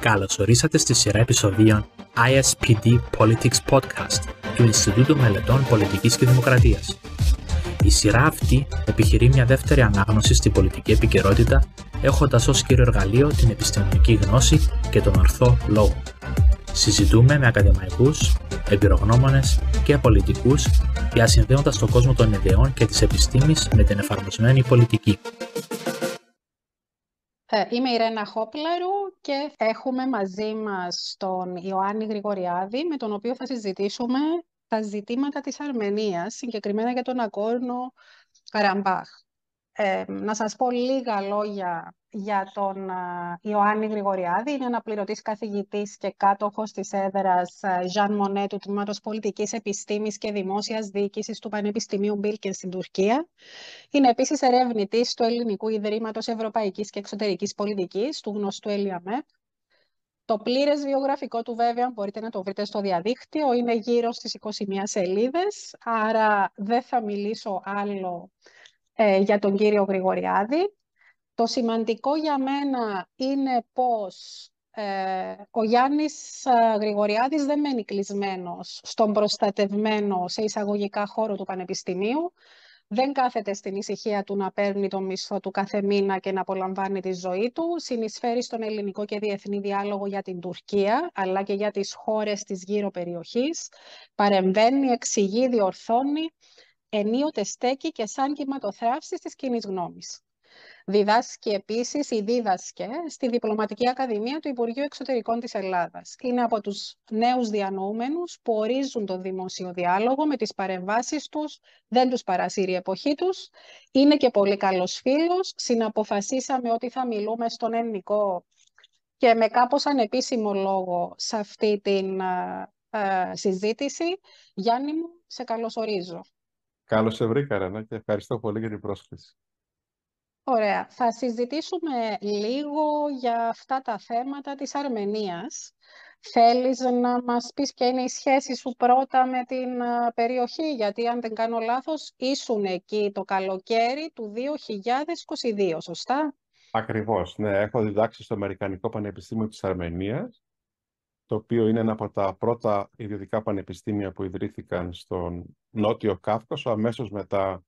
Καλώς ορίσατε στη σειρά επεισοδίων ISPD Politics Podcast του Ινστιτούτου Μελετών Πολιτικής και Δημοκρατίας. Η σειρά αυτή επιχειρεί μια δεύτερη ανάγνωση στην πολιτική επικαιρότητα, έχοντας ως κύριο εργαλείο την επιστημονική γνώση και τον ορθό λόγο. Συζητούμε με ακαδημαϊκούς, εμπειρογνώμονες και πολιτικούς διασυνδέοντας τον κόσμο των ιδεών και της επιστήμης με την εφαρμοσμένη πολιτική. Ε, είμαι η Ρένα Χόπλαρου και έχουμε μαζί μας τον Ιωάννη Γρηγοριάδη, με τον οποίο θα συζητήσουμε τα ζητήματα της Αρμενίας, συγκεκριμένα για τον Αγκόρνο Καραμπάχ. Ε, να σας πω λίγα λόγια για τον ε, Ιωάννη Γρηγοριάδη. Είναι αναπληρωτής καθηγητής και κάτοχος της έδρας Ζαν ε, Μονέ του Τμήματος Πολιτικής Επιστήμης και Δημόσιας Διοίκησης του Πανεπιστημίου Μπίλκεν στην Τουρκία. Είναι επίσης ερευνητής του Ελληνικού Ιδρύματος Ευρωπαϊκής και Εξωτερικής Πολιτικής, του γνωστού Ελιαμέ. E. Το πλήρες βιογραφικό του βέβαια μπορείτε να το βρείτε στο διαδίκτυο, είναι γύρω στις 21 σελίδες, άρα δεν θα μιλήσω άλλο ε, για τον κύριο Γρηγοριάδη. Το σημαντικό για μένα είναι πως ε, ο Γιάννης ε, Γρηγοριάδης δεν μένει κλεισμένος στον προστατευμένο σε εισαγωγικά χώρο του Πανεπιστημίου. Δεν κάθεται στην ησυχία του να παίρνει το μισθό του κάθε μήνα και να απολαμβάνει τη ζωή του. Συνεισφέρει στον ελληνικό και διεθνή διάλογο για την Τουρκία, αλλά και για τις χώρες της γύρω περιοχής. Παρεμβαίνει, εξηγεί, διορθώνει ενίοτε στέκει και σαν κυματοθράψη της κοινής γνώμης. Διδάσκει επίσης ή δίδασκε στη Διπλωματική Ακαδημία του Υπουργείου Εξωτερικών της Ελλάδας. Είναι από τους νέους διανοούμενους που ορίζουν τον δημόσιο διάλογο με τις παρεμβάσεις τους, δεν τους παρασύρει η εποχή τους. Είναι και πολύ καλός φίλος. Συναποφασίσαμε ότι θα μιλούμε στον ελληνικό και με κάπως ανεπίσημο λόγο σε αυτή την ε, ε, συζήτηση. Γιάννη μου, σε καλωσορίζω. Καλώς σε βρήκα, Ρένα, και ευχαριστώ πολύ για την πρόσκληση. Ωραία. Θα συζητήσουμε λίγο για αυτά τα θέματα της Αρμενίας. Θέλεις να μας πεις και είναι η σχέση σου πρώτα με την περιοχή, γιατί αν δεν κάνω λάθος, ήσουν εκεί το καλοκαίρι του 2022, σωστά? Ακριβώς, ναι. Έχω διδάξει στο Αμερικανικό Πανεπιστήμιο της Αρμενίας το οποίο είναι ένα από τα πρώτα ιδιωτικά πανεπιστήμια που ιδρύθηκαν στον Νότιο Κάφκασο, αμέσως μετά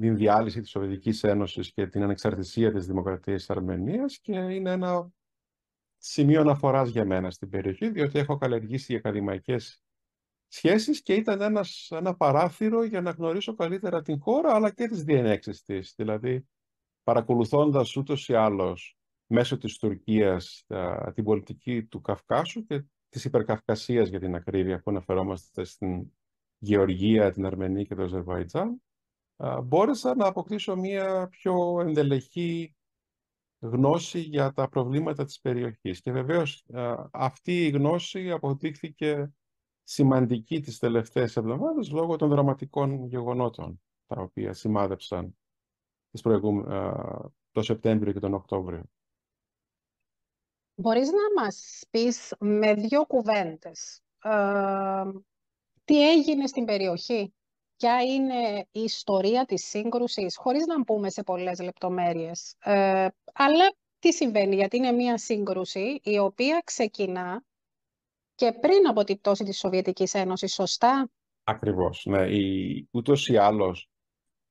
την διάλυση της Σοβιετικής Ένωσης και την ανεξαρτησία της Δημοκρατίας της Αρμενίας και είναι ένα σημείο αναφοράς για μένα στην περιοχή, διότι έχω καλλιεργήσει οι ακαδημαϊκές σχέσεις και ήταν ένας, ένα παράθυρο για να γνωρίσω καλύτερα την χώρα αλλά και τις διενέξεις της. Δηλαδή, παρακολουθώντας ούτως ή άλλως μέσω της Τουρκίας την πολιτική του Καυκάσου και της υπερκαυκασίας για την ακρίβεια που αναφερόμαστε στην Γεωργία, την Αρμενία και το Αζερβαϊτζάν, μπόρεσα να αποκτήσω μια πιο ενδελεχή γνώση για τα προβλήματα της περιοχής. Και βεβαίως αυτή η γνώση αποδείχθηκε σημαντική τις τελευταίες εβδομάδες λόγω των δραματικών γεγονότων τα οποία σημάδεψαν το Σεπτέμβριο και τον Οκτώβριο. Μπορείς να μας πεις με δύο κουβέντες τι έγινε στην περιοχή, ποια είναι η ιστορία της σύγκρουσης, χωρίς να πούμε σε πολλές λεπτομέρειες, ε, αλλά τι συμβαίνει, γιατί είναι μία σύγκρουση η οποία ξεκινά και πριν από την πτώση της Σοβιετικής Ένωσης, σωστά. Ακριβώς, ναι. Η, ούτως ή άλλως,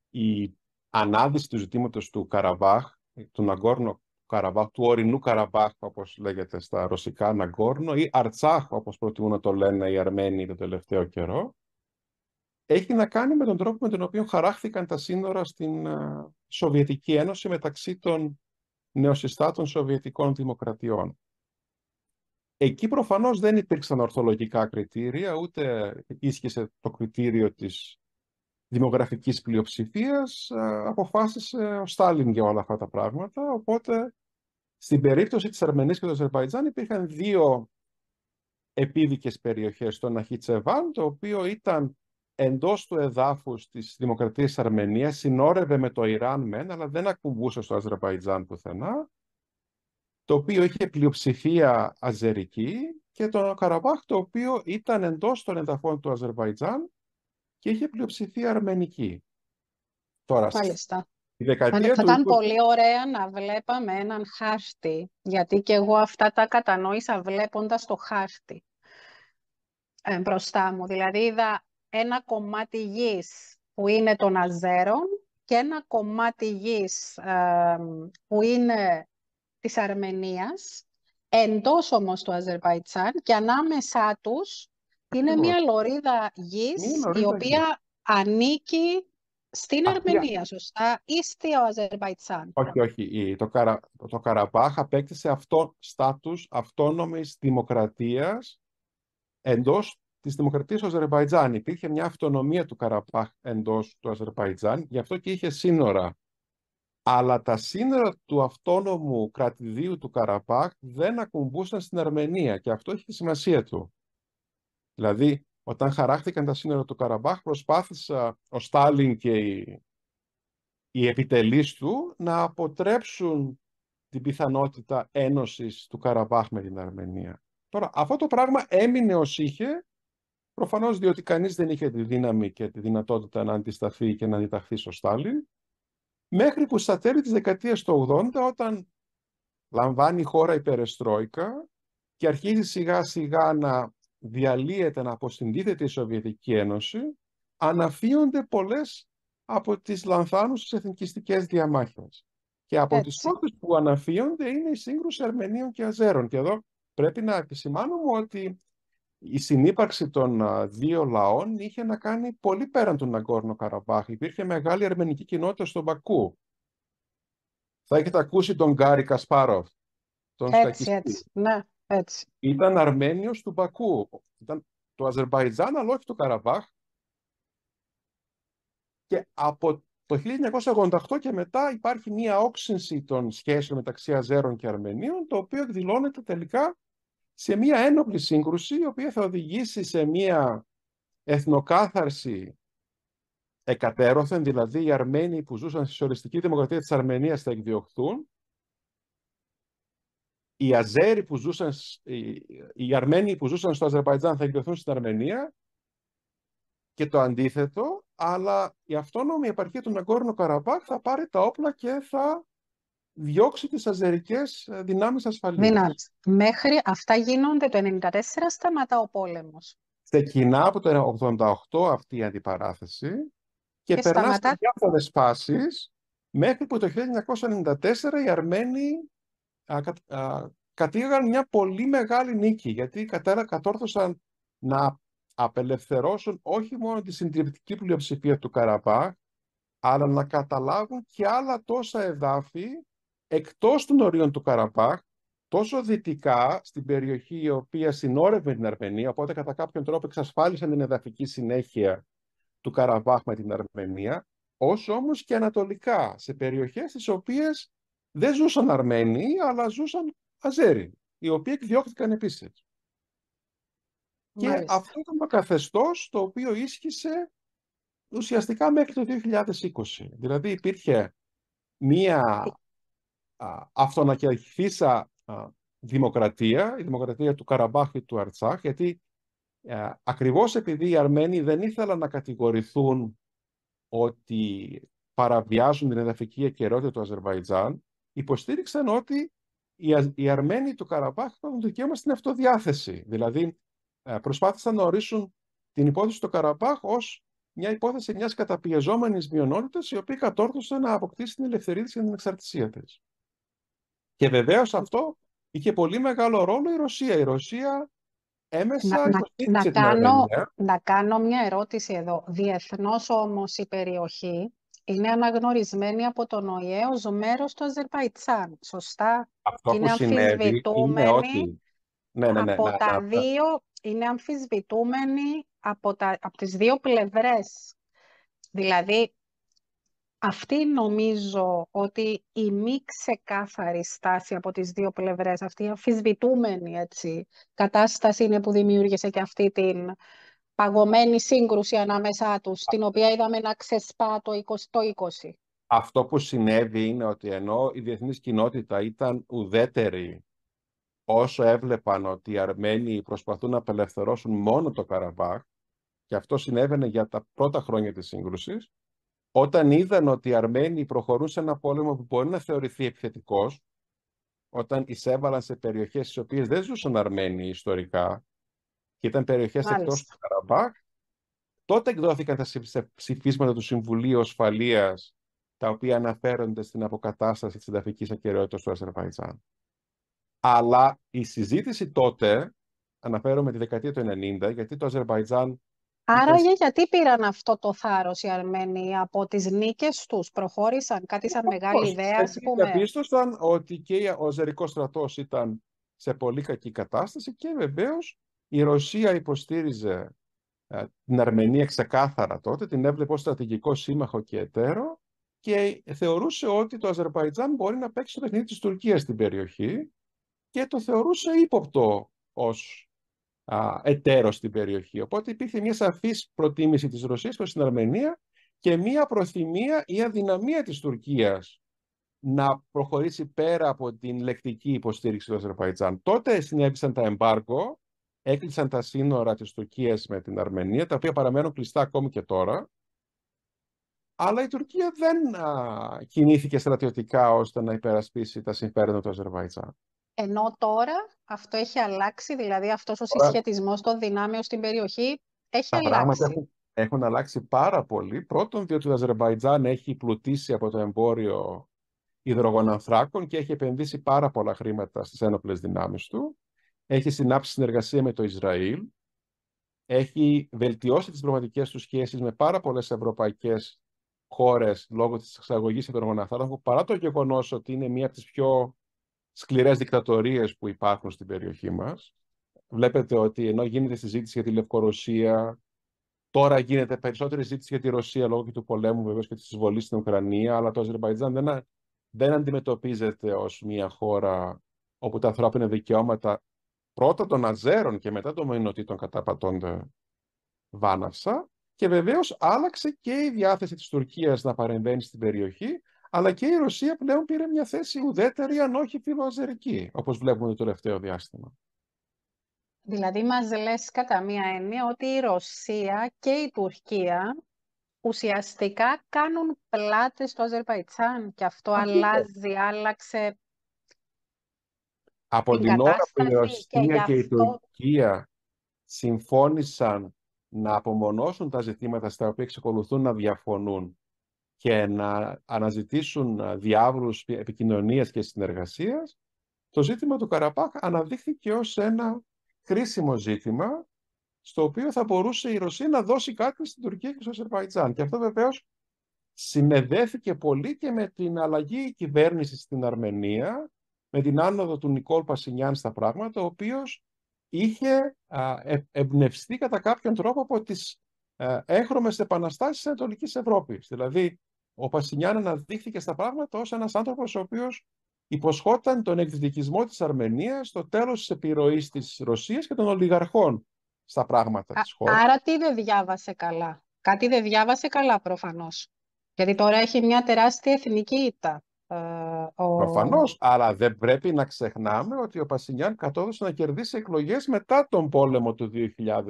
η ανάδυση του ζητήματος του Καραβάχ, ε, του Ναγκόρνο του ορεινού Καραμπάχου, όπως λέγεται στα ρωσικά, Ναγκόρνο, ή Αρτσάχου, όπως προτιμούν να το λένε οι Αρμένοι το τελευταίο καιρό, έχει να κάνει με τον τρόπο με τον οποίο χαράχθηκαν τα σύνορα στην ε, Σοβιετική Ένωση μεταξύ των νεοσυστάτων Σοβιετικών Δημοκρατιών. Εκεί προφανώς δεν υπήρξαν ορθολογικά κριτήρια, ούτε ίσχυσε το κριτήριο της δημογραφικής πλειοψηφίας ε, αποφάσισε ο Στάλιν για όλα αυτά τα πράγματα. Οπότε στην περίπτωση της Αρμενίας και του Αζερβαϊτζάν υπήρχαν δύο επίδικες περιοχές. Το Ναχιτσεβάν, το οποίο ήταν εντός του εδάφους της Δημοκρατίας της Αρμενίας, συνόρευε με το Ιράν μεν, αλλά δεν ακουμπούσε στο Αζερβαϊτζάν πουθενά, το οποίο είχε πλειοψηφία αζερική και το Καραμπάχ, το οποίο ήταν εντός των εδαφών του Αζερβαϊτζάν, και είχε πλειοψηφία αρμενική. Τώρα, Μάλιστα. θα ήταν πολύ ωραία να βλέπαμε έναν χάρτη, γιατί και εγώ αυτά τα κατανόησα βλέποντας το χάρτη ε, μπροστά μου. Δηλαδή είδα ένα κομμάτι γης που είναι των Αζέρων και ένα κομμάτι γης ε, που είναι της Αρμενίας, εντός όμως του Αζερβαϊτσάν και ανάμεσά τους είναι μια λωρίδα γης η οποία ανήκει στην Αρμενία, σωστά, ή στο Αζερβαϊτσάν. Όχι, όχι. Το, Καρα... το Καραμπάχ απέκτησε αυτό στάτους αυτόνομης δημοκρατίας εντός της δημοκρατίας του Αζερβαϊτζάν. Υπήρχε μια αυτονομία του Καραμπάχ εντός του Αζερβαϊτζάν, γι' αυτό και είχε σύνορα. Αλλά τα σύνορα του αυτόνομου κρατηδίου του Καραμπάχ δεν ακουμπούσαν στην Αρμενία και αυτό έχει τη σημασία του. Δηλαδή, όταν χαράχτηκαν τα σύνορα του Καραμπάχ, προσπάθησα ο Στάλιν και οι, οι επιτελείς του να αποτρέψουν την πιθανότητα ένωσης του Καραμπάχ με την Αρμενία. Τώρα, αυτό το πράγμα έμεινε ως είχε, προφανώς διότι κανείς δεν είχε τη δύναμη και τη δυνατότητα να αντισταθεί και να αντιταχθεί στο Στάλιν, μέχρι που στα τέλη της δεκαετίας του 80, όταν λαμβάνει η χώρα υπερεστρόικα και αρχίζει σιγά σιγά να διαλύεται να αποσυντίθεται η Σοβιετική Ένωση, αναφύονται πολλές από τις λανθάνουσες εθνικιστικές διαμάχες. Και από Έτσι. τις πρώτες που αναφύονται είναι η σύγκρουση Αρμενίων και Αζέρων. Και εδώ πρέπει να επισημάνουμε ότι η συνύπαρξη των δύο λαών είχε να κάνει πολύ πέραν του Ναγκόρνο Καραμπάχ. Υπήρχε μεγάλη αρμενική κοινότητα στον Πακού. Θα έχετε ακούσει τον Γκάρι Κασπάροφ. Τον έτσι, ναι. Ήταν Αρμένιος του Μπακού. Ήταν το Αζερβαϊτζάν, αλλά όχι το Καραβάχ. Και από το 1988 και μετά υπάρχει μία όξυνση των σχέσεων μεταξύ Αζέρων και Αρμενίων, το οποίο εκδηλώνεται τελικά σε μία ένοπλη σύγκρουση, η οποία θα οδηγήσει σε μία εθνοκάθαρση εκατέρωθεν, δηλαδή οι Αρμένοι που ζούσαν στη σοσιαλιστική δημοκρατία της Αρμενίας θα εκδιωχθούν οι Αζέροι που ζούσαν, οι Αρμένοι που ζούσαν στο Αζερβαϊτζάν θα εκδοθούν στην Αρμενία και το αντίθετο, αλλά η αυτόνομη επαρχία του Ναγκόρνο Καραμπάχ θα πάρει τα όπλα και θα διώξει τις αζερικές ε, δυνάμεις ασφαλείας. Μέχρι αυτά γίνονται το 1994 σταματά ο πόλεμος. Ξεκινά από το 1988 αυτή η αντιπαράθεση και, και περνά σε διάφορες φάσεις μέχρι που το 1994 οι Αρμένοι κατήγαγαν μια πολύ μεγάλη νίκη, γιατί κατόρθωσαν να απελευθερώσουν όχι μόνο τη συντριπτική πλειοψηφία του Καραμπάχ, αλλά να καταλάβουν και άλλα τόσα εδάφη εκτός των ορίων του Καραμπάχ, τόσο δυτικά στην περιοχή η οποία συνόρευε την Αρμενία, οπότε κατά κάποιον τρόπο εξασφάλισαν την εδαφική συνέχεια του Καραμπάχ με την Αρμενία, όσο όμως και ανατολικά, σε περιοχές τις οποίες δεν ζούσαν Αρμένοι, αλλά ζούσαν Αζέριοι, οι οποίοι εκδιώχθηκαν επίσης. Και αυτό ήταν το καθεστώς το οποίο ίσχυσε ουσιαστικά μέχρι το 2020. Δηλαδή υπήρχε μία αυτονακερχθήσα δημοκρατία, η δημοκρατία του Καραμπάχη του Αρτσάχ, γιατί α, ακριβώς επειδή οι Αρμένοι δεν ήθελαν να κατηγορηθούν ότι παραβιάζουν την εδαφική αικαιρότητα του Αζερβαϊτζάν, υποστήριξαν ότι οι Αρμένοι του Καραμπάχ έχουν δικαίωμα στην αυτοδιάθεση. Δηλαδή, ε, προσπάθησαν να ορίσουν την υπόθεση του Καραμπάχ ως μια υπόθεση μιας καταπιεζόμενης μειονότητας, η οποία κατόρθωσε να αποκτήσει την ελευθερία της και την εξαρτησία της. Και βεβαίως αυτό είχε πολύ μεγάλο ρόλο η Ρωσία. Η Ρωσία έμεσα να, να, να, κάνω, να κάνω μια ερώτηση εδώ. Διεθνώς όμως η περιοχή είναι αναγνωρισμένη από τον ΟΗΕ ως μέρος του Αζερβαϊτσάν, σωστά. Αυτό είναι που συνέβη είναι ότι... Ναι, ναι, ναι, από τα δύο, είναι αμφισβητούμενη από, τα, τις δύο πλευρές. Δηλαδή, αυτή νομίζω ότι η μη ξεκάθαρη στάση από τις δύο πλευρές, αυτή η αμφισβητούμενη έτσι, κατάσταση είναι που δημιούργησε και αυτή την παγωμένη σύγκρουση ανάμεσά τους, την οποία είδαμε να ξεσπά το 2020. Αυτό που συνέβη είναι ότι ενώ η διεθνής κοινότητα ήταν ουδέτερη όσο έβλεπαν ότι οι Αρμένοι προσπαθούν να απελευθερώσουν μόνο το Καραβάχ και αυτό συνέβαινε για τα πρώτα χρόνια της σύγκρουσης, όταν είδαν ότι οι Αρμένοι προχωρούν σε ένα πόλεμο που μπορεί να θεωρηθεί επιθετικός, όταν εισέβαλαν σε περιοχές στις οποίες δεν ζούσαν Αρμένοι ιστορικά, και ήταν περιοχές εκτός του Καραμπάχ, τότε εκδόθηκαν τα ψηφίσματα του Συμβουλίου Ασφαλείας τα οποία αναφέρονται στην αποκατάσταση της συνταφική ακεραιότητα του Αζερβαϊτζάν. Αλλά η συζήτηση τότε, αναφέρομαι τη δεκαετία του 90, γιατί το Αζερβαϊτζάν Άρα γιατί πήραν αυτό το θάρρος, οι Αρμένοι από τις νίκες τους, προχώρησαν κάτι σαν μεγάλη ιδέα. Ας πούμε. Διαπίστωσαν ότι και ο Αζερικός στρατός ήταν σε πολύ κακή κατάσταση και βεβαίως. Η Ρωσία υποστήριζε ε, την Αρμενία ξεκάθαρα τότε, την έβλεπε ως στρατηγικό σύμμαχο και εταίρο και θεωρούσε ότι το Αζερβαϊτζάν μπορεί να παίξει το παιχνίδι της Τουρκίας στην περιοχή και το θεωρούσε ύποπτο ως α, εταίρο στην περιοχή. Οπότε υπήρχε μια σαφής προτίμηση της Ρωσίας προς την Αρμενία και μια προθυμία ή αδυναμία της Τουρκίας να προχωρήσει πέρα από την λεκτική υποστήριξη του Αζερβαϊτζάν. Τότε συνέβησαν τα εμπάρκο έκλεισαν τα σύνορα της Τουρκίας με την Αρμενία, τα οποία παραμένουν κλειστά ακόμη και τώρα, αλλά η Τουρκία δεν κινήθηκε στρατιωτικά ώστε να υπερασπίσει τα συμφέροντα του Αζερβαϊτζάν. Ενώ τώρα αυτό έχει αλλάξει, δηλαδή αυτός ο συσχετισμός των δυνάμεων στην περιοχή έχει τα αλλάξει. Έχουν, έχουν αλλάξει πάρα πολύ. Πρώτον, διότι το Αζερβαϊτζάν έχει πλουτίσει από το εμπόριο υδρογονανθράκων και έχει επενδύσει πάρα πολλά χρήματα στις ένοπλες δυνάμεις του έχει συνάψει συνεργασία με το Ισραήλ, έχει βελτιώσει τις πραγματικές του σχέσεις με πάρα πολλές ευρωπαϊκές χώρες λόγω της εξαγωγής υπεργοναθάνατου, παρά το γεγονός ότι είναι μία από τις πιο σκληρές δικτατορίες που υπάρχουν στην περιοχή μας. Βλέπετε ότι ενώ γίνεται συζήτηση για τη Λευκορωσία, τώρα γίνεται περισσότερη συζήτηση για τη Ρωσία λόγω και του πολέμου βεβαίως και της εισβολής στην Ουκρανία, αλλά το Αζερβαϊτζάν δεν, δεν αντιμετωπίζεται ως μία χώρα όπου τα ανθρώπινα δικαιώματα πρώτα των Αζέρων και μετά των Μενοτήτων καταπατώνται βάναυσα και βεβαίως άλλαξε και η διάθεση της Τουρκίας να παρεμβαίνει στην περιοχή αλλά και η Ρωσία πλέον πήρε μια θέση ουδέτερη αν όχι φιλοαζερική όπως βλέπουμε το τελευταίο διάστημα. Δηλαδή μας λες κατά μία έννοια ότι η Ρωσία και η Τουρκία ουσιαστικά κάνουν πλάτες στο Αζερπαϊτσάν και αυτό αλλάζει, άλλαξε από την, ώρα που η Ρωσία και, η Τουρκία συμφώνησαν να απομονώσουν τα ζητήματα στα οποία εξακολουθούν να διαφωνούν και να αναζητήσουν διάβρους επικοινωνίας και συνεργασίας, το ζήτημα του Καραπάχ αναδείχθηκε ως ένα κρίσιμο ζήτημα στο οποίο θα μπορούσε η Ρωσία να δώσει κάτι στην Τουρκία και στο Αζερβαϊτζάν. Και αυτό βεβαίως συνεδέθηκε πολύ και με την αλλαγή κυβέρνησης στην Αρμενία με την άνοδο του Νικόλ Πασινιάν στα πράγματα, ο οποίος είχε ε, εμπνευστεί κατά κάποιον τρόπο από τις ε, έχρωμες επαναστάσεις της Ανατολικής Ευρώπης. Δηλαδή, ο Πασινιάν αναδείχθηκε στα πράγματα ως ένας άνθρωπος ο οποίος υποσχόταν τον εκδικισμό της Αρμενίας, το τέλος της επιρροής της Ρωσίας και των ολιγαρχών στα πράγματα τη της Άρα τι δεν διάβασε καλά. Κάτι δεν διάβασε καλά προφανώς. Γιατί τώρα έχει μια τεράστια εθνική ήττα. Ε, ο... Προφανώς, αλλά δεν πρέπει να ξεχνάμε ότι ο Πασινιάν κατόδωσε να κερδίσει εκλογές μετά τον πόλεμο του 2020.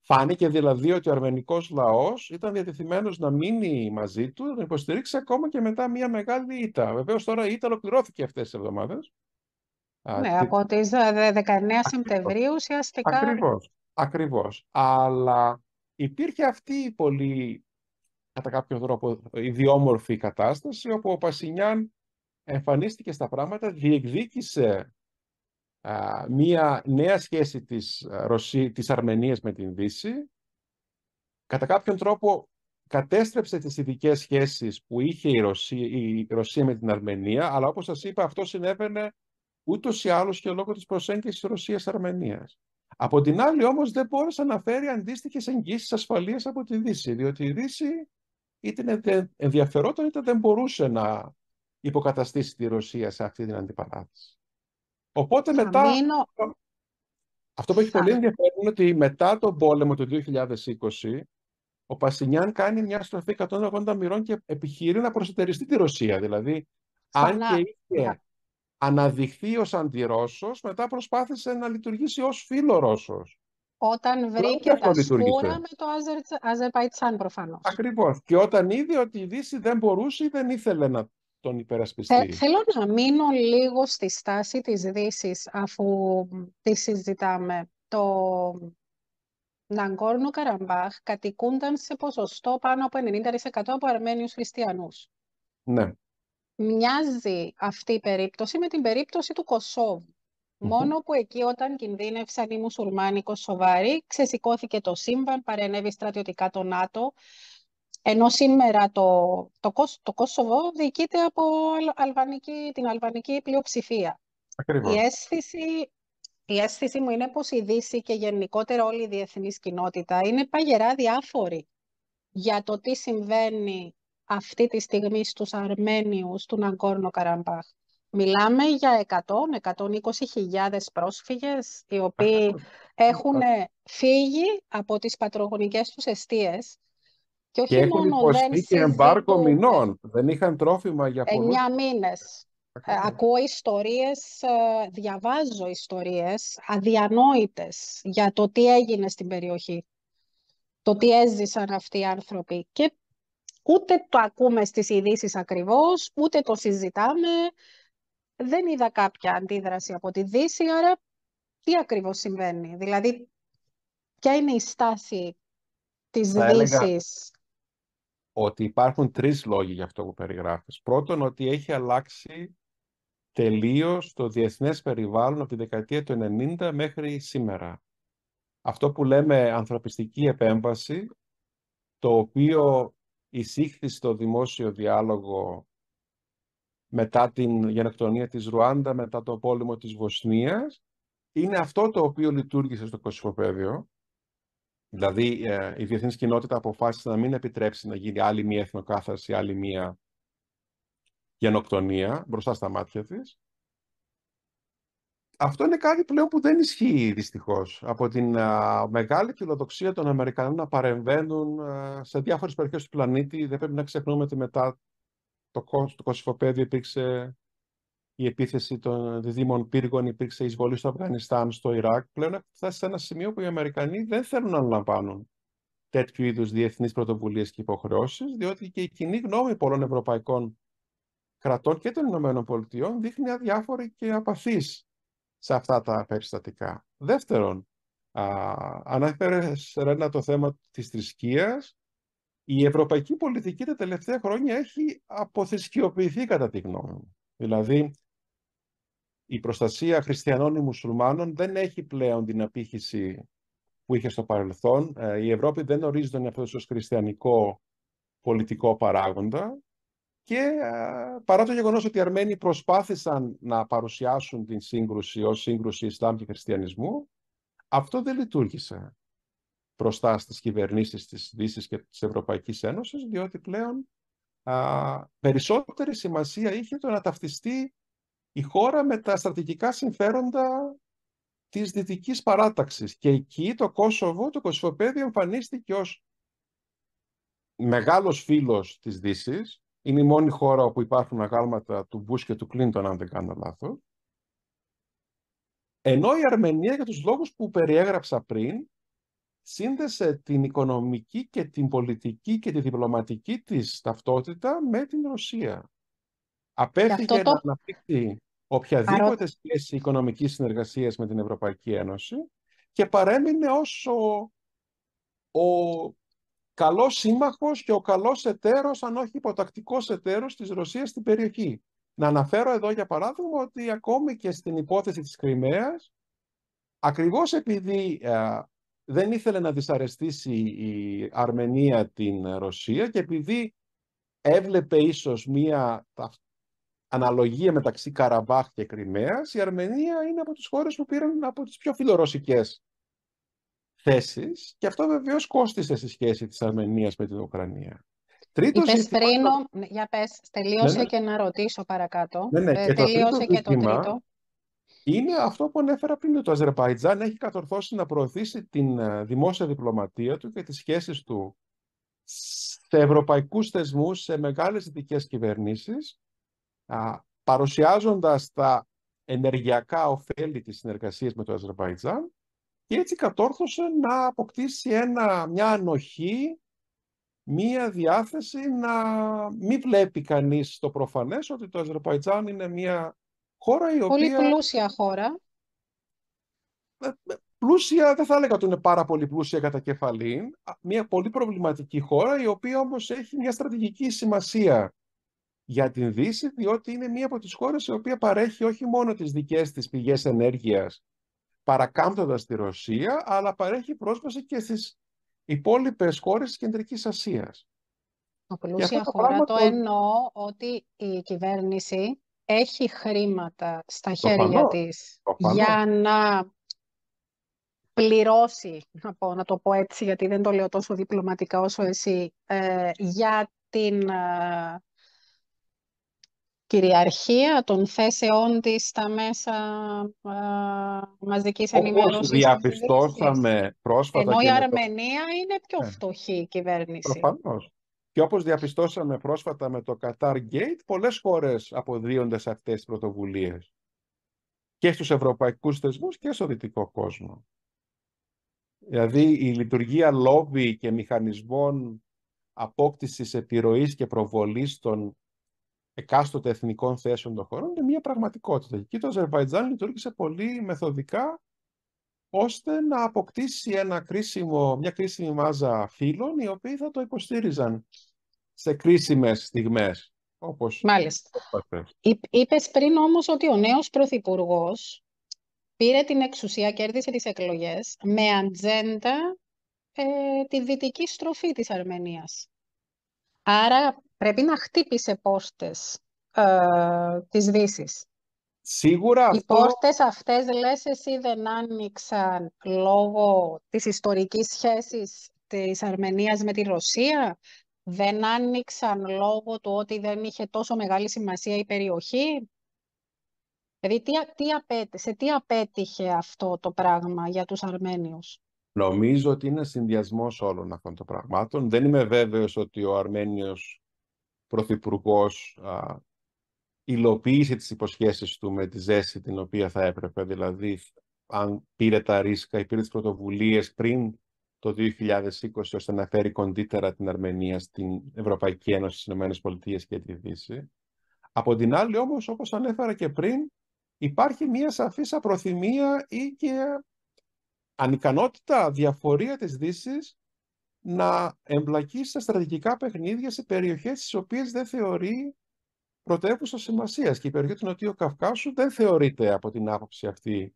Φάνηκε δηλαδή ότι ο αρμενικός λαός ήταν διατεθειμένος να μείνει μαζί του, να τον υποστηρίξει ακόμα και μετά μια μεγάλη ήττα. Βεβαίως τώρα η ήττα ολοκληρώθηκε αυτές τις εβδομάδες. Ναι, Α, από τις 19 ε, Σεπτεμβρίου ουσιαστικά... Ακριβώς, ακριβώς. Αλλά υπήρχε αυτή η πολύ κατά κάποιον τρόπο ιδιόμορφη κατάσταση, όπου ο Πασινιάν εμφανίστηκε στα πράγματα, διεκδίκησε μία νέα σχέση της, Ρωσί, της Αρμενίας με την Δύση, κατά κάποιον τρόπο κατέστρεψε τις ειδικές σχέσεις που είχε η Ρωσία, η Ρωσία με την Αρμενία, αλλά όπως σας είπα αυτό συνέβαινε ούτως ή άλλως και λόγω της προσέγγισης της Ρωσίας-Αρμενίας. Από την άλλη όμως δεν μπόρεσε να φέρει αντίστοιχες εγγύσεις ασφαλείας από τη Δύση, διότι η Δύση είτε ενδιαφερόταν είτε δεν μπορούσε να υποκαταστήσει τη Ρωσία σε αυτή την αντιπαράθεση. Οπότε μετά... Αυτό που έχει θα... πολύ ενδιαφέρον είναι ότι μετά τον πόλεμο του 2020 ο Πασινιάν κάνει μια στροφή 180 μοιρών και επιχειρεί να προσετεριστεί τη Ρωσία. Δηλαδή, αν και είχε αναδειχθεί ως αντιρώσος, μετά προσπάθησε να λειτουργήσει ως φίλο Ρώσος. Όταν βρήκε τα σκούρα με το Αζερβαϊτσάν προφανώς. Ακριβώς. Και όταν είδε ότι η Δύση δεν μπορούσε ή δεν ήθελε να τον υπερασπιστεί. Ε, θέλω να μείνω λίγο στη στάση της δύσης αφού τη συζητάμε. Το Ναγκόρνο Καραμπάχ κατοικούνταν σε ποσοστό πάνω από 90% από Αρμένιους χριστιανούς. Ναι. Μοιάζει αυτή η περίπτωση με την περίπτωση του Κωσόβου. Μόνο που εκεί όταν κινδύνευσαν οι μουσουλμάνοι Κωσοβάροι, ξεσηκώθηκε το σύμβαν, παρενέβη στρατιωτικά το ΝΑΤΟ, ενώ σήμερα το, το, το Κόσοβο διοικείται από αλβανική, την αλβανική πλειοψηφία. Η αίσθηση, η αίσθηση μου είναι πως η Δύση και γενικότερα όλη η διεθνής κοινότητα είναι παγερά διάφορη για το τι συμβαίνει αυτή τη στιγμή στους Αρμένιους του Ναγκόρνο Καραμπάχ. Μιλάμε για 100 120000 πρόσφυγες, οι οποίοι έχουν φύγει από τις πατρογονικές τους αιστείες. Και, όχι και έχουν μόνο εμπάρκο μηνών. Δεν είχαν τρόφιμα για πολλούς. Εννιά μήνες. Ακούω ιστορίες, ε, διαβάζω ιστορίες αδιανόητες για το τι έγινε στην περιοχή. Το τι έζησαν αυτοί οι άνθρωποι. Και ούτε το ακούμε στις ειδήσεις ακριβώς, ούτε το συζητάμε δεν είδα κάποια αντίδραση από τη Δύση, άρα τι ακριβώς συμβαίνει. Δηλαδή, ποια είναι η στάση της Θα Ότι υπάρχουν τρεις λόγοι για αυτό που περιγράφεις. Πρώτον, ότι έχει αλλάξει τελείως το διεθνές περιβάλλον από τη δεκαετία του 90 μέχρι σήμερα. Αυτό που λέμε ανθρωπιστική επέμβαση, το οποίο εισήχθη στο δημόσιο διάλογο μετά την γενοκτονία της Ρουάντα, μετά το πόλεμο της Βοσνίας, είναι αυτό το οποίο λειτουργήσε στο Κωσυφοπέδιο. Δηλαδή, ε, η διεθνής κοινότητα αποφάσισε να μην επιτρέψει να γίνει άλλη μία εθνοκάθαρση, άλλη μία γενοκτονία μπροστά στα μάτια της. Αυτό είναι κάτι πλέον που δεν ισχύει δυστυχώς από την μεγάλη φιλοδοξία των Αμερικανών να παρεμβαίνουν σε διάφορες περιοχές του πλανήτη. Δεν πρέπει να ξεχνούμε ότι μετά το, το Κωσυφοπέδιο υπήρξε η επίθεση των διδήμων πύργων, υπήρξε η εισβολή στο Αφγανιστάν, στο Ιράκ. Πλέον έχουμε φτάσει σε ένα σημείο που οι Αμερικανοί δεν θέλουν να αναλαμβάνουν τέτοιου είδους διεθνείς πρωτοβουλίες και υποχρεώσεις, διότι και η κοινή γνώμη πολλών ευρωπαϊκών κρατών και των ΗΠΑ δείχνει αδιάφορη και απαθής σε αυτά τα περιστατικά. Δεύτερον, ανέφερε ένα το θέμα της θρησκείας η ευρωπαϊκή πολιτική τα τελευταία χρόνια έχει αποθεσκιοποιηθεί κατά τη γνώμη μου. Δηλαδή, η προστασία χριστιανών ή μουσουλμάνων δεν έχει πλέον την απήχηση που είχε στο παρελθόν. Ε, η Ευρώπη δεν ορίζει τον εαυτό ως χριστιανικό πολιτικό παράγοντα και παρά το γεγονός ότι οι Αρμένοι προσπάθησαν να παρουσιάσουν την σύγκρουση ως σύγκρουση Ισλάμ και Χριστιανισμού, αυτό δεν λειτουργήσε μπροστά στις κυβερνήσεις της Δύσης και της Ευρωπαϊκής Ένωσης, διότι πλέον περισσότερη σημασία είχε το να ταυτιστεί η χώρα με τα στρατηγικά συμφέροντα της δυτικής παράταξης. Και εκεί το Κόσοβο, το Κωσφοπέδιο εμφανίστηκε ως μεγάλος φίλος της δύσης. είναι η μόνη χώρα όπου υπάρχουν αγάλματα του Μπούς και του Κλίντον, αν δεν κάνω λάθος. Ενώ η Αρμενία, για τους λόγους που περιέγραψα πριν, σύνδεσε την οικονομική και την πολιτική και τη διπλωματική της ταυτότητα με την Ρωσία. Απέφυγε να αναπτύξει οποιαδήποτε σχέση οικονομικής συνεργασίας με την Ευρωπαϊκή Ένωση και παρέμεινε ως ο, ο καλός σύμμαχος και ο καλός εταίρος, αν όχι υποτακτικός εταίρος της Ρωσίας στην περιοχή. Να αναφέρω εδώ για παράδειγμα ότι ακόμη και στην υπόθεση της Κρυμαίας, ακριβώς επειδή ε, δεν ήθελε να δυσαρεστήσει η Αρμενία την Ρωσία και επειδή έβλεπε ίσως μία αναλογία μεταξύ Καραμπάχ και Κρυμαίας, η Αρμενία είναι από τις χώρες που πήραν από τις πιο φιλορωσικές θέσεις και αυτό βεβαίως κόστισε στη σχέση της Αρμενίας με την Ουκρανία. Τρίτο πριν, ναι, για πες, ναι, τελείωσε ναι. και να ρωτήσω παρακάτω. Ε, τελείωσε και το τρίτο είναι αυτό που ανέφερα πριν το Αζερβαϊτζάν έχει κατορθώσει να προωθήσει την ε, δημόσια διπλωματία του και τις σχέσεις του σε ευρωπαϊκούς θεσμούς, σε μεγάλες δυτικές κυβερνήσεις, παρουσιάζοντας τα ενεργειακά ωφέλη της συνεργασίας με το Αζερβαϊτζάν και έτσι κατόρθωσε να αποκτήσει ένα, μια ανοχή, μια διάθεση να μην βλέπει κανείς το προφανές ότι το Αζερβαϊτζάν είναι μια Χώρα η Πολύ πλούσια χώρα. Ε, ε, πλούσια, δεν θα έλεγα ότι είναι πάρα πολύ πλούσια κατά κεφαλή. Μια πολύ προβληματική χώρα, η οποία όμως έχει μια στρατηγική σημασία για την Δύση, διότι είναι μία από τις χώρες η οποία παρέχει όχι μόνο τις δικές της πηγές ενέργειας, παρακάμπτοντας τη Ρωσία, αλλά παρέχει πρόσβαση και στις υπόλοιπες χώρες της Κεντρικής Ασίας. Πλούσια χώρα, το, το εννοώ ότι η κυβέρνηση έχει χρήματα στα χέρια της για να πληρώσει, να, πω, να το πω έτσι γιατί δεν το λέω τόσο διπλωματικά όσο εσύ, ε, για την ε, κυριαρχία των θέσεών της στα μέσα ε, μαζικής Όπως ενημέρωσης. διαπιστώσαμε πρόσφατα... Ενώ η Αρμενία είναι πιο ε. φτωχή κυβέρνηση. Προφανώς. Και όπως διαπιστώσαμε πρόσφατα με το Qatar Gate, πολλές χώρες αποδίονται σε αυτές τις πρωτοβουλίες. Και στους ευρωπαϊκούς θεσμούς και στο δυτικό κόσμο. Δηλαδή η λειτουργία λόμπι και μηχανισμών απόκτησης επιρροής και προβολής των εκάστοτε εθνικών θέσεων των χωρών είναι μια πραγματικότητα. Και το Αζερβαϊτζάν λειτουργήσε πολύ μεθοδικά ώστε να αποκτήσει κρίσιμο, μια κρίσιμη μάζα φίλων οι οποίοι θα το υποστήριζαν σε κρίσιμες στιγμές. Όπως... Μάλιστα. Είπες πριν όμως ότι ο νέος Πρωθυπουργός πήρε την εξουσία, κέρδισε τις εκλογές με ατζέντα ε, τη δυτική στροφή της Αρμενίας. Άρα πρέπει να χτύπησε πόρτες ε, της Δύσης. Σίγουρα Οι αυτό... πόρτες αυτές, λες εσύ, δεν άνοιξαν λόγω της ιστορικής σχέσης της Αρμενίας με τη Ρωσία, δεν άνοιξαν λόγω του ότι δεν είχε τόσο μεγάλη σημασία η περιοχή. Δηλαδή, τι, τι απέτυχε, σε τι απέτυχε αυτό το πράγμα για τους Αρμένιους. Νομίζω ότι είναι συνδυασμός όλων αυτών των πραγμάτων. Δεν είμαι βέβαιος ότι ο Αρμένιος Πρωθυπουργός υλοποίησε τις υποσχέσεις του με τη ζέση την οποία θα έπρεπε. Δηλαδή, αν πήρε τα ρίσκα ή πήρε τις πρωτοβουλίες πριν το 2020 ώστε να φέρει κοντύτερα την Αρμενία στην Ευρωπαϊκή Ένωση, στις ΗΠΑ και τη Δύση. Από την άλλη όμως, όπως ανέφερα και πριν, υπάρχει μια σαφής απροθυμία ή και ανικανότητα, διαφορία της δύσης να εμπλακεί στα στρατηγικά παιχνίδια σε περιοχές τις οποίες δεν θεωρεί πρωτεύουσα σημασίας. Και η περιοχή του Νοτιού Καυκάσου δεν θεωρείται από την άποψη αυτή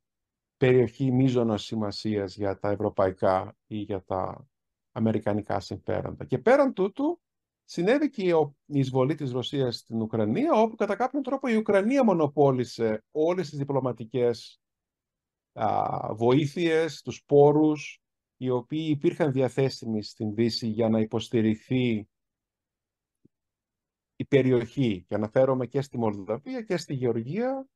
περιοχή μίζωνος σημασίας για τα ευρωπαϊκά ή για τα αμερικανικά συμφέροντα. Και πέραν τούτου, συνέβη και η εισβολή της Ρωσίας στην Ουκρανία, όπου κατά κάποιον τρόπο η Ουκρανία μονοπόλησε όλες τις διπλωματικές α, βοήθειες, τους πόρους, οι οποίοι υπήρχαν διαθέσιμοι στην Δύση για να υποστηριχθεί η περιοχή. Και αναφέρομαι και στη Μολδαβία και στη Γεωργία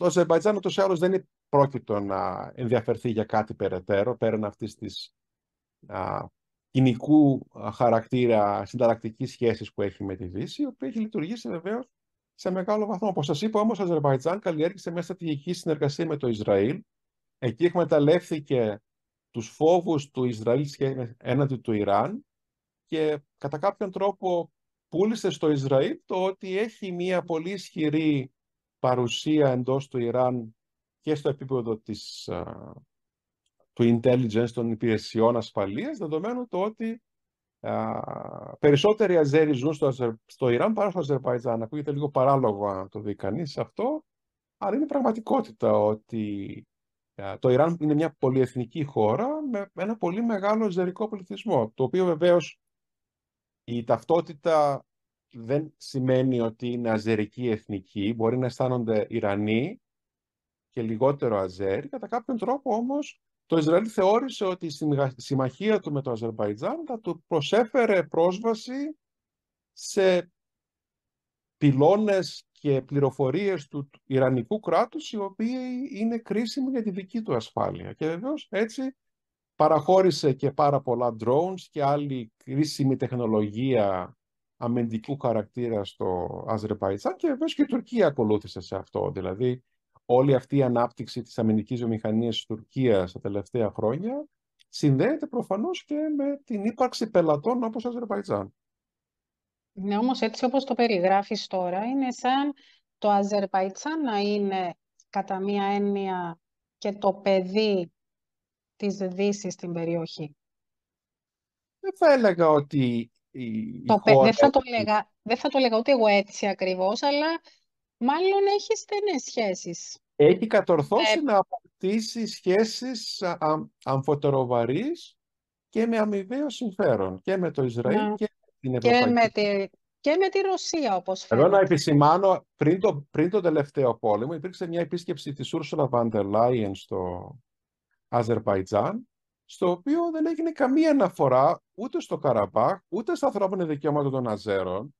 το Αζερβαϊτζάν ούτως ή άλλως δεν είναι πρόκειτο να ενδιαφερθεί για κάτι περαιτέρω, πέραν αυτής της κοινικού χαρακτήρα συνταρακτικής σχέσης που έχει με τη Δύση, η οποία έχει λειτουργήσει βεβαίως σε μεγάλο βαθμό. Όπως σας είπα, όμως, το Αζερβαϊτζάν καλλιέργησε μια στρατηγική συνεργασία με το Ισραήλ. Εκεί εκμεταλλεύθηκε τους φόβους του Ισραήλ έναντι του Ιράν και κατά κάποιον τρόπο πούλησε στο Ισραήλ το ότι έχει μια πολύ ισχυρή παρουσία εντός του Ιράν και στο επίπεδο της, του intelligence των υπηρεσιών ασφαλείας, δεδομένου το ότι περισσότεροι Αζέροι ζουν στο, στο Ιράν παρά στο Αζερβαϊτζάν. Ακούγεται λίγο παράλογο αν το δει κανείς αυτό, αλλά είναι πραγματικότητα ότι το Ιράν είναι μια πολυεθνική χώρα με ένα πολύ μεγάλο αζερικό πληθυσμό, το οποίο βεβαίως η ταυτότητα δεν σημαίνει ότι είναι αζερική εθνική. Μπορεί να αισθάνονται Ιρανοί και λιγότερο Αζέρι. Κατά κάποιον τρόπο όμως το Ισραήλ θεώρησε ότι η συμμαχία του με το Αζερβαϊτζάν θα του προσέφερε πρόσβαση σε πυλώνες και πληροφορίες του Ιρανικού κράτους οι οποίοι είναι κρίσιμοι για τη δική του ασφάλεια. Και βεβαίως έτσι παραχώρησε και πάρα πολλά drones και άλλη κρίσιμη τεχνολογία αμυντικού χαρακτήρα στο Αζερβαϊτζάν και βέβαια και η Τουρκία ακολούθησε σε αυτό. Δηλαδή, όλη αυτή η ανάπτυξη της αμυντικής βιομηχανίας της Τουρκίας τα τελευταία χρόνια συνδέεται προφανώς και με την ύπαρξη πελατών όπως Αζερβαϊτζάν. Ναι, όμως έτσι όπως το περιγράφεις τώρα, είναι σαν το Αζερβαϊτζάν να είναι κατά μία έννοια και το παιδί της Δύσης στην περιοχή. Δεν θα έλεγα ότι το, δεν, θα το λέγα, δεν θα το λέγα ούτε εγώ έτσι ακριβώς, αλλά μάλλον έχει στενές σχέσεις. Έχει κατορθώσει ε, να αποκτήσει σχέσεις αμφωτεροβαρείς και με αμοιβαίο συμφέρον, και με το Ισραήλ ναι. και με την Ευρωπαϊκή. Και με τη, και με τη Ρωσία, όπως φαίνεται. Θέλω να επισημάνω, πριν, το, πριν τον τελευταίο πόλεμο, υπήρξε μια επίσκεψη της Ursula von στο Αζερβαϊτζάν, στο οποίο δεν έγινε καμία αναφορά ούτε στο Καραμπάχ, ούτε στα ανθρώπινα δικαιώματα των Αζέρων,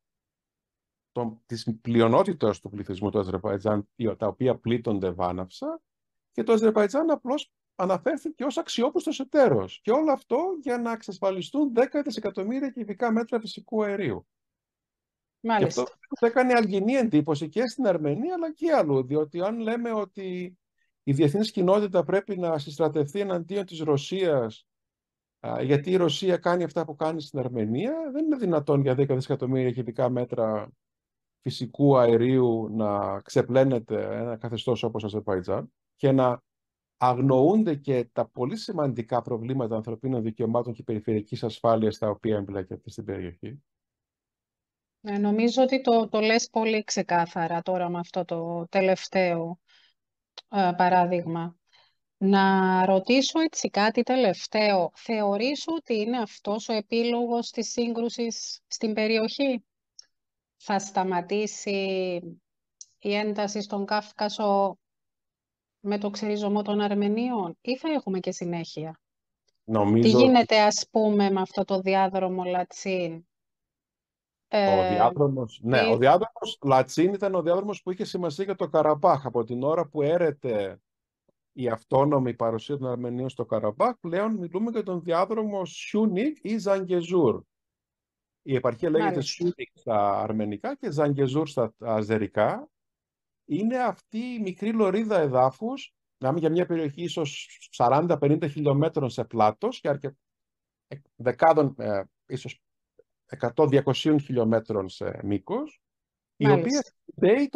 τη της πλειονότητας του πληθυσμού του Αζερβαϊτζάν, τα οποία πλήττονται βάναψα και το Αζερβαϊτζάν απλώς αναφέρθηκε ως αξιόπιστος εταίρος. Και όλο αυτό για να εξασφαλιστούν 10 δισεκατομμύρια κυβικά μέτρα φυσικού αερίου. Μάλιστα. Και αυτό έκανε αλγινή εντύπωση και στην Αρμενία αλλά και αλλού, διότι αν λέμε ότι η διεθνής κοινότητα πρέπει να συστρατευτεί εναντίον της Ρωσίας γιατί η Ρωσία κάνει αυτά που κάνει στην Αρμενία. Δεν είναι δυνατόν για 10 δισεκατομμύρια κυβικά μέτρα φυσικού αερίου να ξεπλένεται ένα καθεστώς όπως Αζερβαϊτζάν και να αγνοούνται και τα πολύ σημαντικά προβλήματα ανθρωπίνων δικαιωμάτων και περιφερειακής ασφάλειας τα οποία εμπλέκεται στην περιοχή. Ε, νομίζω ότι το, το λες πολύ ξεκάθαρα τώρα με αυτό το τελευταίο. Ε, παράδειγμα. Να ρωτήσω έτσι κάτι τελευταίο. Θεωρείς ότι είναι αυτός ο επίλογος της σύγκρουσης στην περιοχή? Θα σταματήσει η ένταση στον Κάφκασο με το ξεριζωμό των Αρμενίων ή θα έχουμε και συνέχεια. Νομίζω... Τι γίνεται ας πούμε με αυτό το διάδρομο Λατσίν ε, ο διάδρομος, ναι, ο διάδρομος Λατσίν ήταν ο διάδρομος που είχε σημασία για το Καραμπάχ. Από την ώρα που έρεται η αυτόνομη παρουσία των Αρμενίων στο Καραμπάχ, πλέον μιλούμε για τον διάδρομο Σιούνικ ή Ζαγκεζούρ. Η επαρχία λέγεται Σιούνικ στα αρμενικά και Ζανγκεζούρ στα αζερικά. Είναι αυτή η μικρή και ζανγκεζουρ στα αζερικα ειναι εδάφους, να για μια περιοχή ίσως 40-50 χιλιόμετρων σε πλάτος και αρκετά δεκάδων, ε, ίσως 100-200 χιλιόμετρων σε μήκος, η οποία συνδέει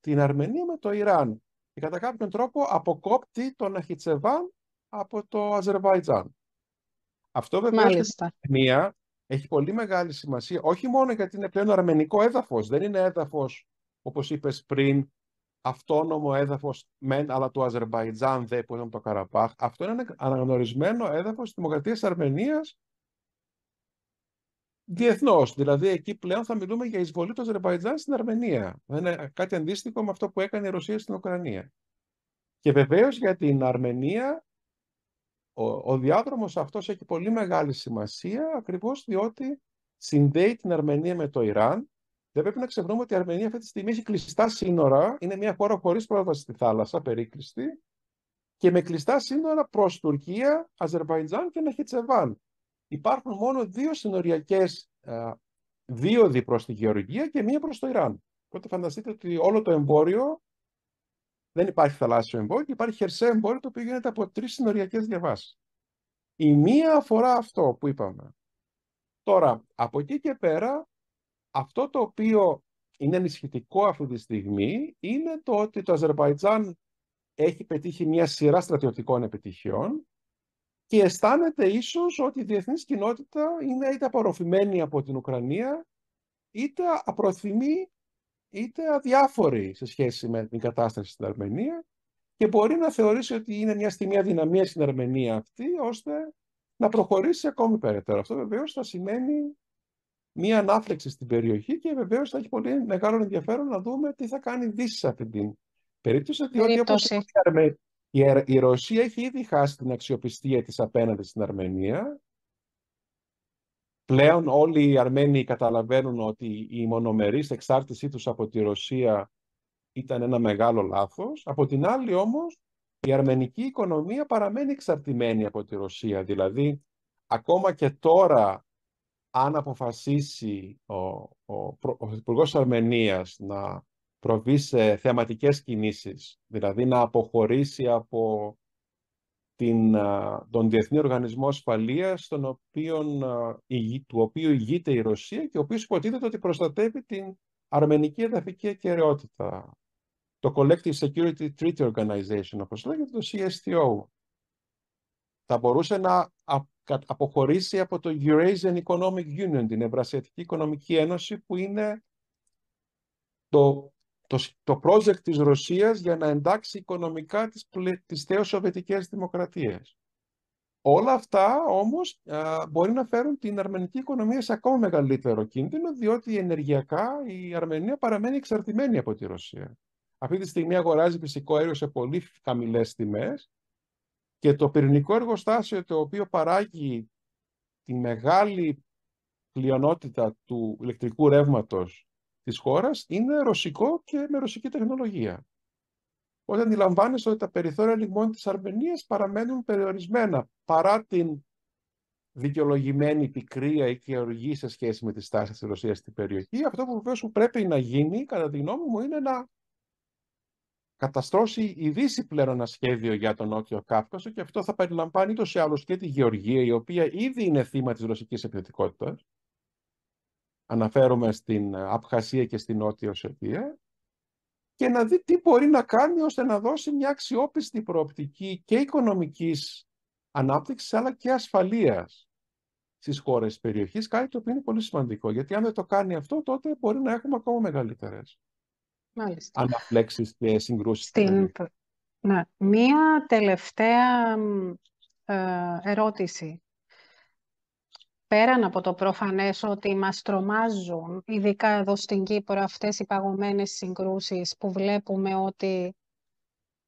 την Αρμενία με το Ιράν και κατά κάποιον τρόπο αποκόπτει τον Αχιτσεβάν από το Αζερβαϊτζάν. Αυτό βέβαια στην Αρμενία έχει πολύ μεγάλη σημασία, όχι μόνο γιατί είναι πλέον αρμενικό έδαφος, δεν είναι έδαφος, όπως είπες πριν, αυτόνομο έδαφος μεν, αλλά του Αζερβαϊτζάν δε, που ήταν το Καραμπάχ. Αυτό είναι ένα αναγνωρισμένο έδαφος της Δημοκρατίας της Αρμενίας Διεθνώς. Δηλαδή, εκεί πλέον θα μιλούμε για εισβολή του Αζερβαϊτζάν στην Αρμενία. Είναι κάτι αντίστοιχο με αυτό που έκανε η Ρωσία στην Ουκρανία. Και βεβαίως για την Αρμενία, ο, ο διάδρομος αυτός έχει πολύ μεγάλη σημασία, ακριβώς διότι συνδέει την Αρμενία με το Ιράν. Δεν πρέπει να ξεχνούμε ότι η Αρμενία αυτή τη στιγμή έχει κλειστά σύνορα. Είναι μια χώρα χωρίς πρόσβαση στη θάλασσα, περίκλειστη. Και με κλειστά σύνορα προς Τουρκία, Αζερβαϊτζάν και Ναχιτσεβάν υπάρχουν μόνο δύο συνοριακές ε, δίωδοι προς τη Γεωργία και μία προς το Ιράν. Οπότε φανταστείτε ότι όλο το εμπόριο δεν υπάρχει θαλάσσιο εμπόριο και υπάρχει χερσαίο εμπόριο το οποίο γίνεται από τρεις συνοριακές διαβάσεις. Η μία αφορά αυτό που είπαμε. Τώρα, από εκεί και πέρα, αυτό το οποίο είναι ενισχυτικό αυτή τη στιγμή είναι το ότι το Αζερβαϊτζάν έχει πετύχει μια σειρά στρατιωτικών επιτυχιών και αισθάνεται ίσως ότι η διεθνής κοινότητα είναι είτε απορροφημένη από την Ουκρανία, είτε απροθυμή, είτε αδιάφορη σε σχέση με την κατάσταση στην Αρμενία και μπορεί να θεωρήσει ότι είναι μια στιγμή αδυναμίας στην Αρμενία αυτή, ώστε να προχωρήσει ακόμη περαιτέρω. Αυτό βεβαίως θα σημαίνει μια ανάφλεξη στην περιοχή και βεβαίως θα έχει πολύ μεγάλο ενδιαφέρον να δούμε τι θα κάνει η Δύση σε αυτή την περίπτωση, διότι όπως, η η Ρωσία έχει ήδη χάσει την αξιοπιστία της απέναντι στην Αρμενία. Πλέον όλοι οι Αρμένοι καταλαβαίνουν ότι η μονομερής εξάρτησή τους από τη Ρωσία ήταν ένα μεγάλο λάθος. Από την άλλη όμως η αρμενική οικονομία παραμένει εξαρτημένη από τη Ρωσία. Δηλαδή ακόμα και τώρα αν αποφασίσει ο, ο, ο Υπουργός Αρμενίας να προβεί σε θεαματικές κινήσεις, δηλαδή να αποχωρήσει από την, τον Διεθνή Οργανισμό Ασφαλείας, τον του οποίου ηγείται η Ρωσία και ο οποίος υποτίθεται ότι προστατεύει την αρμενική εδαφική αικαιρεότητα. Το Collective Security Treaty Organization, όπως λέγεται, το CSTO. Θα μπορούσε να αποχωρήσει από το Eurasian Economic Union, την Ευρασιατική Οικονομική Ένωση, που είναι το το, το project της Ρωσίας για να εντάξει οικονομικά τις, τις θέως δημοκρατίες. Όλα αυτά όμως μπορεί να φέρουν την αρμενική οικονομία σε ακόμα μεγαλύτερο κίνδυνο, διότι ενεργειακά η Αρμενία παραμένει εξαρτημένη από τη Ρωσία. Αυτή τη στιγμή αγοράζει φυσικό αέριο σε πολύ χαμηλές τιμές και το πυρηνικό εργοστάσιο το οποίο παράγει τη μεγάλη πλειονότητα του ηλεκτρικού ρεύματος της χώρας είναι ρωσικό και με ρωσική τεχνολογία. Όταν αντιλαμβάνεσαι ότι τα περιθώρια λιγμών της Αρμενίας παραμένουν περιορισμένα παρά την δικαιολογημένη πικρία ή και σε σχέση με τη στάση της Ρωσίας στην περιοχή, αυτό που βεβαίως πρέπει να γίνει, κατά τη γνώμη μου, είναι να καταστρώσει η Δύση πλέον ένα σχέδιο για τον Νότιο Κάφκασο και αυτό θα περιλαμβάνει ούτως σε άλλως και τη Γεωργία, η οποία ήδη είναι θύμα της Ρωσικής επιθετικότητας, αναφέρομαι στην Απχασία και στην Νότια Οσετία, και να δει τι μπορεί να κάνει ώστε να δώσει μια αξιόπιστη προοπτική και οικονομικής ανάπτυξης αλλά και ασφαλείας στις χώρες περιοχής, κάτι το οποίο είναι πολύ σημαντικό, γιατί αν δεν το κάνει αυτό τότε μπορεί να έχουμε ακόμα μεγαλύτερες Μάλιστα. και συγκρούσεις. Στην... Ναι. Μία τελευταία ε, ερώτηση πέραν από το προφανές ότι μας τρομάζουν, ειδικά εδώ στην Κύπρο, αυτές οι παγωμένες συγκρούσεις που βλέπουμε ότι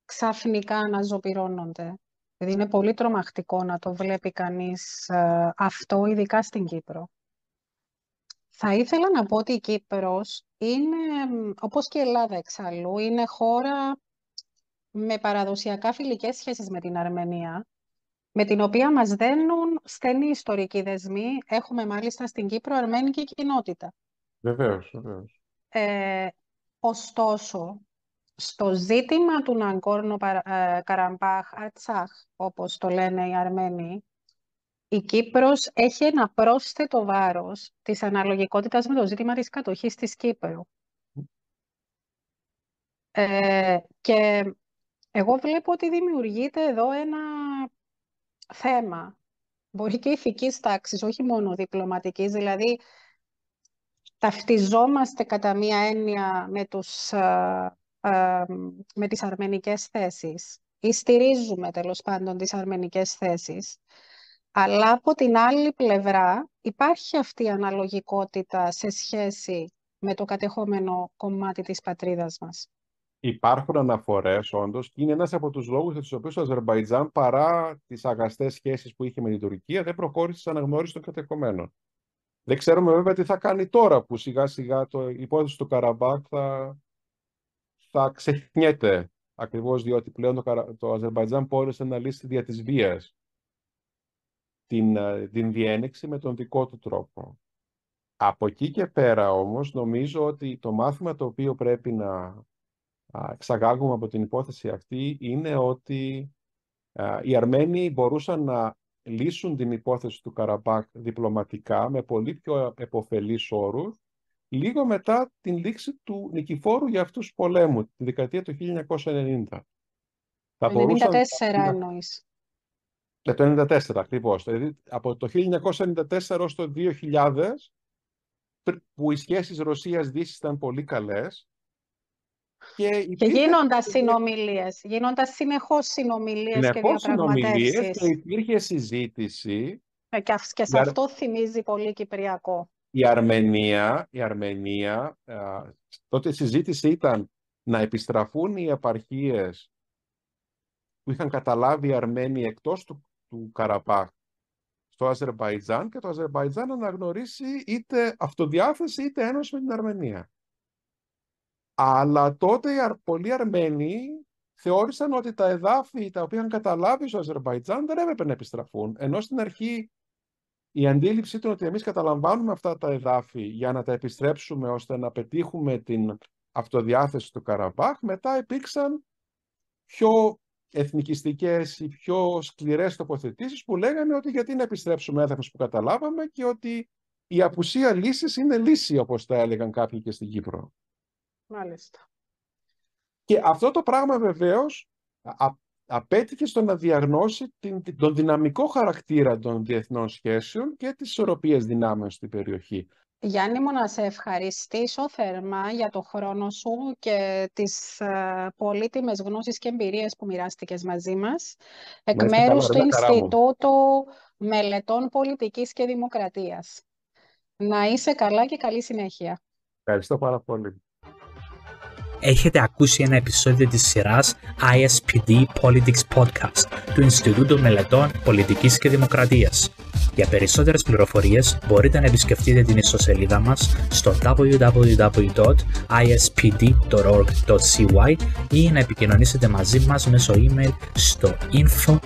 ξαφνικά αναζωπυρώνονται. Δηλαδή είναι πολύ τρομακτικό να το βλέπει κανείς ε, αυτό, ειδικά στην Κύπρο. Θα ήθελα να πω ότι η Κύπρος είναι, όπως και η Ελλάδα εξαλλού, είναι χώρα με παραδοσιακά φιλικές σχέσεις με την Αρμενία με την οποία μας δένουν στενή ιστορική δεσμοί. Έχουμε μάλιστα στην Κύπρο αρμένικη κοινότητα. Βεβαίως, βεβαίως. Ε, ωστόσο, στο ζήτημα του Ναγκόρνο ε, Καραμπάχ, Ατσάχ, όπως το λένε οι Αρμένοι, η Κύπρος έχει ένα πρόσθετο βάρος της αναλογικότητας με το ζήτημα της κατοχής της Κύπρου. Ε, και εγώ βλέπω ότι δημιουργείται εδώ ένα θέμα. Μπορεί και ηθικής τάξης, όχι μόνο διπλωματικής, Δηλαδή, ταυτιζόμαστε κατά μία έννοια με, τους, ε, ε, με τις αρμενικές θέσεις ή στηρίζουμε τέλος πάντων τις αρμενικές θέσεις. Αλλά από την άλλη πλευρά υπάρχει αυτή η αναλογικότητα σε σχέση με το κατεχόμενο κομμάτι της πατρίδας μας. Υπάρχουν αναφορές, όντως, και είναι ένας από τους λόγους για τους οποίους το Αζερβαϊτζάν, παρά τις αγαστές σχέσεις που είχε με την Τουρκία, δεν προχώρησε στην αναγνώριση των κατεχομένων. Δεν ξέρουμε βέβαια τι θα κάνει τώρα που σιγά σιγά το, υπόθεση του Καραμπάχ θα, θα ξεχνιέται. Ακριβώς διότι πλέον το, το Αζερβαϊτζάν πόρεσε να λύσει δια της βίας την, ε, την διένεξη με τον δικό του τρόπο. Από εκεί και πέρα όμως νομίζω ότι το μάθημα το οποίο πρέπει να εξαγάγουμε από την υπόθεση αυτή είναι ότι οι Αρμένοι μπορούσαν να λύσουν την υπόθεση του Καραμπάκ διπλωματικά με πολύ πιο επωφελείς όρους λίγο μετά την λήξη του νικηφόρου για αυτούς πολέμου, τη δεκαετία του 1990. Το 1994 μπορούσαν... Ναι. εννοείς. Ε, το 1994 ακριβώς. Δηλαδή, από το 1994 ως το 2000 που οι σχέσεις Ρωσίας-Δύσης ήταν πολύ καλές και, και συνομιλίες. συνομιλίε. συνεχώς συνεχώς συνομιλίες ναι, και διαπραγματεύσεις. Και υπήρχε συζήτηση. Ε, και, σε αυτό θυμίζει πολύ Κυπριακό. Η Αρμενία, η Αρμενία τότε η συζήτηση ήταν να επιστραφούν οι επαρχίες που είχαν καταλάβει οι Αρμένοι εκτός του, του Καραπάχ στο Αζερβαϊτζάν και το Αζερβαϊτζάν αναγνωρίσει είτε αυτοδιάθεση είτε ένωση με την Αρμενία. Αλλά τότε οι πολλοί Αρμένοι θεώρησαν ότι τα εδάφη τα οποία είχαν καταλάβει στο Αζερβαϊτζάν δεν έπρεπε να επιστραφούν. Ενώ στην αρχή η αντίληψη ήταν ότι εμείς καταλαμβάνουμε αυτά τα εδάφη για να τα επιστρέψουμε ώστε να πετύχουμε την αυτοδιάθεση του Καραμπάχ, μετά υπήρξαν πιο εθνικιστικές ή πιο σκληρές τοποθετήσεις που λέγανε ότι γιατί να επιστρέψουμε έδαφος που καταλάβαμε και ότι η απουσία λύσης επιστρεψουμε εδαφο που καταλαβαμε λύση όπως τα έλεγαν κάποιοι και στην Κύπρο. Μάλιστα. Και αυτό το πράγμα βεβαίως απέτυχε στο να διαγνώσει την, τον δυναμικό χαρακτήρα των διεθνών σχέσεων και τις ισορροπίες δυνάμεων στην περιοχή. Γιάννη μου, να σε ευχαριστήσω θερμά για το χρόνο σου και τις ε, πολύτιμες γνώσεις και εμπειρίες που μοιράστηκες μαζί μας εκ μέρου μέρους του Ινστιτούτου Μελετών Πολιτικής και Δημοκρατίας. Να είσαι καλά και καλή συνέχεια. Ευχαριστώ πάρα πολύ έχετε ακούσει ένα επεισόδιο της σειράς ISPD Politics Podcast του Ινστιτούτου Μελετών Πολιτικής και Δημοκρατίας. Για περισσότερες πληροφορίες μπορείτε να επισκεφτείτε την ιστοσελίδα μας στο www.ispd.org.cy ή να επικοινωνήσετε μαζί μας μέσω email στο info